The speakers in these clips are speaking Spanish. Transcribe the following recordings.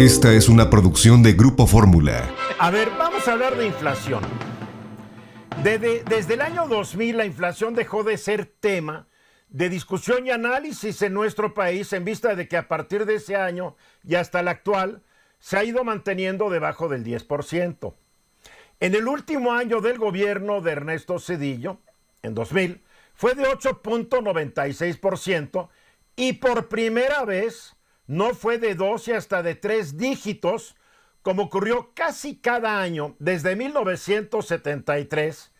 Esta es una producción de Grupo Fórmula. A ver, vamos a hablar de inflación. Desde, el año 2000 la inflación dejó de ser tema de discusión y análisis en nuestro país en vista de que a partir de ese año y hasta el actual se ha ido manteniendo debajo del 10%. En el último año del gobierno de Ernesto Cedillo, en 2000, fue de 8.96% y por primera vez no fue de 12 hasta de 3 dígitos, como ocurrió casi cada año desde 1973,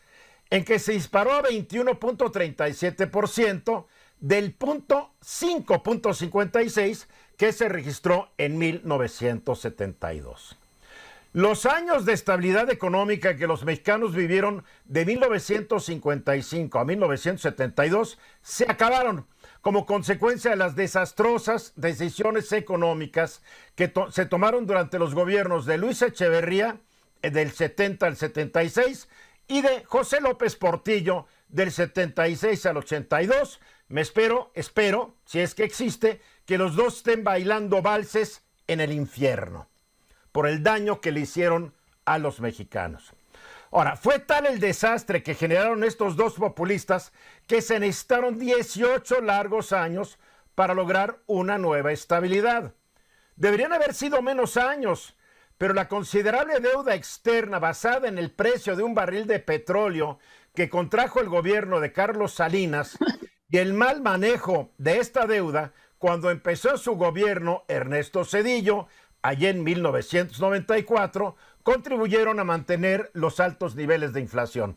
en que se disparó a 21.37% del punto 5.56 que se registró en 1972. Los años de estabilidad económica que los mexicanos vivieron de 1955 a 1972 se acabaron como consecuencia de las desastrosas decisiones económicas que se tomaron durante los gobiernos de Luis Echeverría eh, del 70 al 76 y de José López Portillo del 76 al 82. Me espero, espero, si es que existe, que los dos estén bailando valses en el infierno por el daño que le hicieron a los mexicanos. Ahora, fue tal el desastre que generaron estos dos populistas que se necesitaron 18 largos años para lograr una nueva estabilidad. Deberían haber sido menos años, pero la considerable deuda externa basada en el precio de un barril de petróleo que contrajo el gobierno de Carlos Salinas y el mal manejo de esta deuda cuando empezó su gobierno Ernesto Cedillo allá en 1994, contribuyeron a mantener los altos niveles de inflación.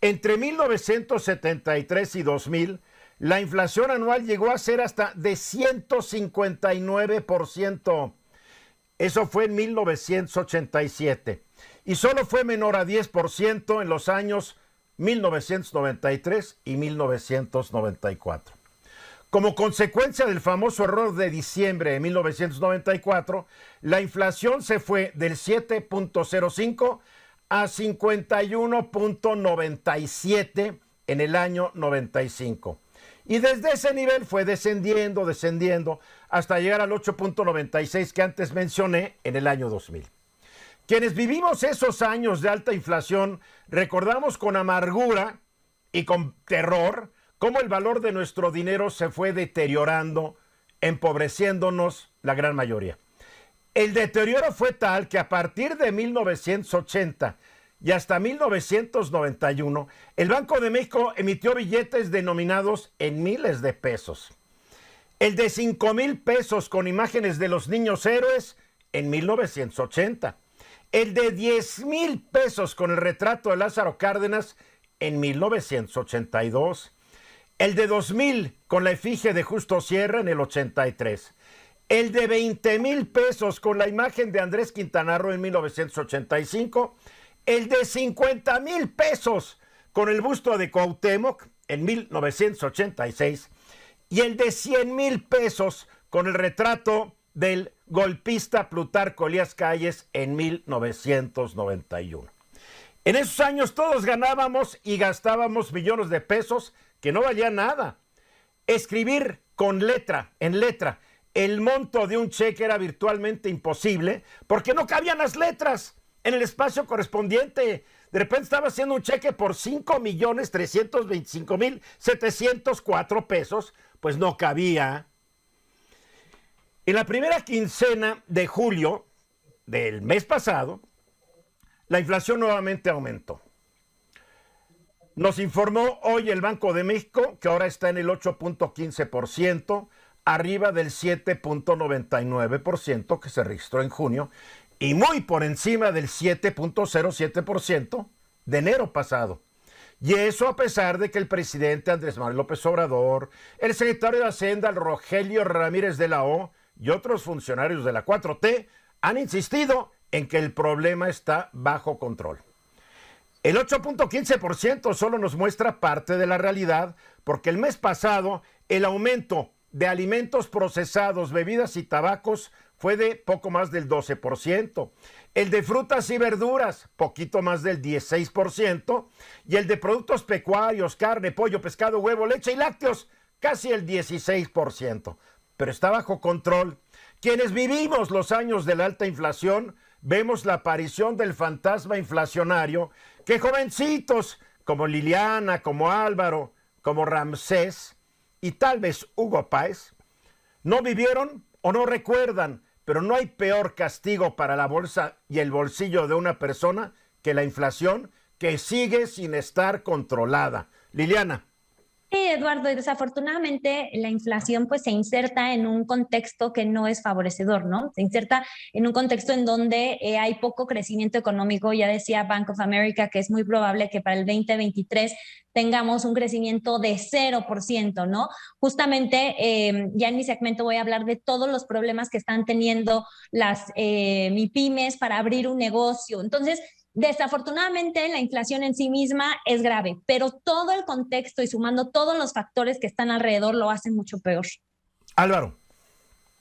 Entre 1973 y 2000, la inflación anual llegó a ser hasta de 159%. Eso fue en 1987. Y solo fue menor a 10% en los años 1993 y 1994. Como consecuencia del famoso error de diciembre de 1994, la inflación se fue del 7.05 a 51.97 en el año 95. Y desde ese nivel fue descendiendo, descendiendo, hasta llegar al 8.96 que antes mencioné en el año 2000. Quienes vivimos esos años de alta inflación, recordamos con amargura y con terror cómo el valor de nuestro dinero se fue deteriorando, empobreciéndonos la gran mayoría. El deterioro fue tal que a partir de 1980 y hasta 1991, el Banco de México emitió billetes denominados en miles de pesos. El de 5 mil pesos con imágenes de los niños héroes en 1980. El de 10 mil pesos con el retrato de Lázaro Cárdenas en 1982. El de 2000 con la efigie de Justo Sierra en el 83. El de 20 mil pesos con la imagen de Andrés Quintana en 1985. El de 50 mil pesos con el busto de Cuauhtémoc en 1986. Y el de 100 mil pesos con el retrato del golpista Plutarco Elías Calles en 1991. En esos años todos ganábamos y gastábamos millones de pesos que no valía nada. Escribir con letra, en letra. El monto de un cheque era virtualmente imposible porque no cabían las letras en el espacio correspondiente. De repente estaba haciendo un cheque por 5 millones 325 mil 704 pesos, pues no cabía. En la primera quincena de julio del mes pasado, la inflación nuevamente aumentó. Nos informó hoy el Banco de México que ahora está en el 8.15%, arriba del 7.99% que se registró en junio y muy por encima del 7.07% de enero pasado. Y eso a pesar de que el presidente Andrés Manuel López Obrador, el secretario de Hacienda Rogelio Ramírez de la O y otros funcionarios de la 4T han insistido en que el problema está bajo control. El 8.15% solo nos muestra parte de la realidad, porque el mes pasado el aumento de alimentos procesados, bebidas y tabacos fue de poco más del 12%, el de frutas y verduras poquito más del 16% y el de productos pecuarios, carne, pollo, pescado, huevo, leche y lácteos casi el 16%. Pero está bajo control. Quienes vivimos los años de la alta inflación vemos la aparición del fantasma inflacionario que jovencitos como Liliana, como Álvaro, como Ramsés y tal vez Hugo Páez no vivieron o no recuerdan, pero no hay peor castigo para la bolsa y el bolsillo de una persona que la inflación que sigue sin estar controlada. Liliana. Sí, Eduardo, desafortunadamente la inflación pues se inserta en un contexto que no es favorecedor, ¿no? Se inserta en un contexto en donde eh, hay poco crecimiento económico, ya decía Bank of America que es muy probable que para el 2023 tengamos un crecimiento de 0%, ¿no? Justamente em, ya en mi segmento voy a hablar de todos los problemas que están teniendo las eh, MIPIMES para abrir un negocio. Entonces, Desafortunadamente, la inflación en sí misma es grave, pero todo el contexto y sumando todos los factores que están alrededor lo hacen mucho peor. Álvaro.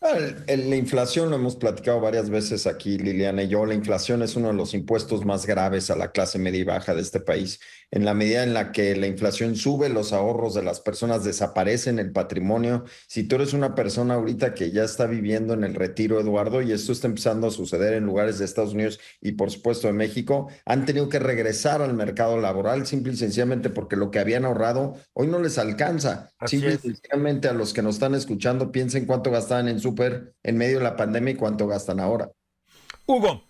Ah, la inflación, lo hemos platicado varias veces aquí, Liliana y yo, la inflación es uno de los impuestos más graves a la clase media y baja de este país. En la medida en la que la inflación sube, los ahorros de las personas desaparecen, el patrimonio. Si tú eres una persona ahorita que ya está viviendo en el retiro, Eduardo, y esto está empezando a suceder en lugares de Estados Unidos y por supuesto de México, han tenido que regresar al mercado laboral simple y sencillamente porque lo que habían ahorrado hoy no les alcanza. Así a los que nos están escuchando, piensen cuánto gastaban en su en medio de la pandemia y cuánto gastan ahora. Hugo.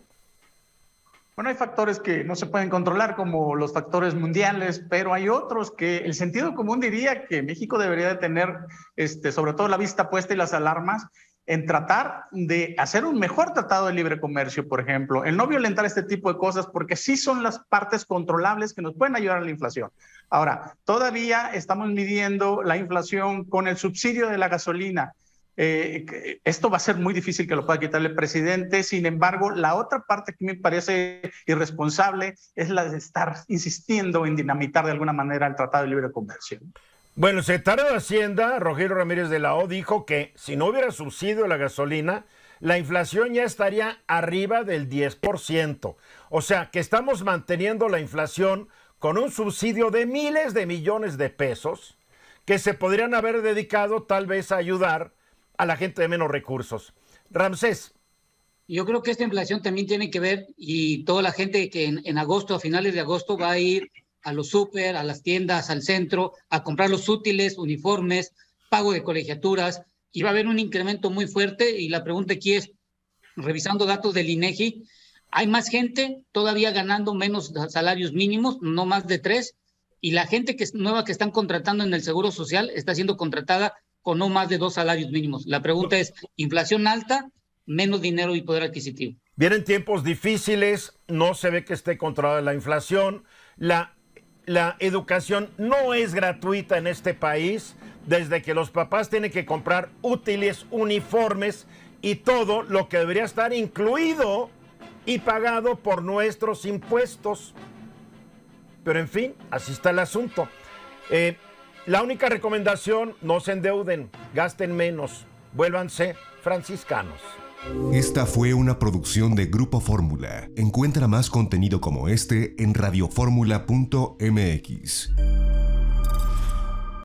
Bueno, hay factores que no se pueden controlar, como los factores mundiales, pero hay otros que el sentido común diría que México debería de tener, este, sobre todo la vista puesta y las alarmas, en tratar de hacer un mejor tratado de libre comercio, por ejemplo, el no violentar este tipo de cosas, porque sí son las partes controlables que nos pueden ayudar a la inflación. Ahora, todavía estamos midiendo la inflación con el subsidio de la gasolina. Eh, esto va a ser muy difícil que lo pueda quitar el presidente. Sin embargo, la otra parte que me parece irresponsable es la de estar insistiendo en dinamitar de alguna manera el Tratado de Libre conversión Bueno, el secretario de Hacienda, Rogelio Ramírez de la O, dijo que si no hubiera subsidio la gasolina, la inflación ya estaría arriba del 10%. O sea, que estamos manteniendo la inflación con un subsidio de miles de millones de pesos que se podrían haber dedicado tal vez a ayudar a la gente de menos recursos. Ramsés. Yo creo que esta inflación también tiene que ver y toda la gente que en, agosto, a finales de agosto, va a ir a los súper, a las tiendas, al centro, a comprar los útiles, uniformes, pago de colegiaturas, y va a haber un incremento muy fuerte. Y la pregunta aquí es, revisando datos del INEGI, hay más gente todavía ganando menos salarios mínimos, no más de tres, y la gente que, nueva que están contratando en el Seguro Social está siendo contratada con no más de dos salarios mínimos. La pregunta es, inflación alta, menos dinero y poder adquisitivo. Vienen tiempos difíciles, no se ve que esté controlada la inflación, la, la educación no es gratuita en este país, desde que los papás tienen que comprar útiles, uniformes y todo lo que debería estar incluido y pagado por nuestros impuestos. Pero en fin, así está el asunto. Eh, la única recomendación, no se endeuden, gasten menos, vuélvanse franciscanos. Esta fue una producción de Grupo Fórmula. Encuentra más contenido como este en radioformula.mx.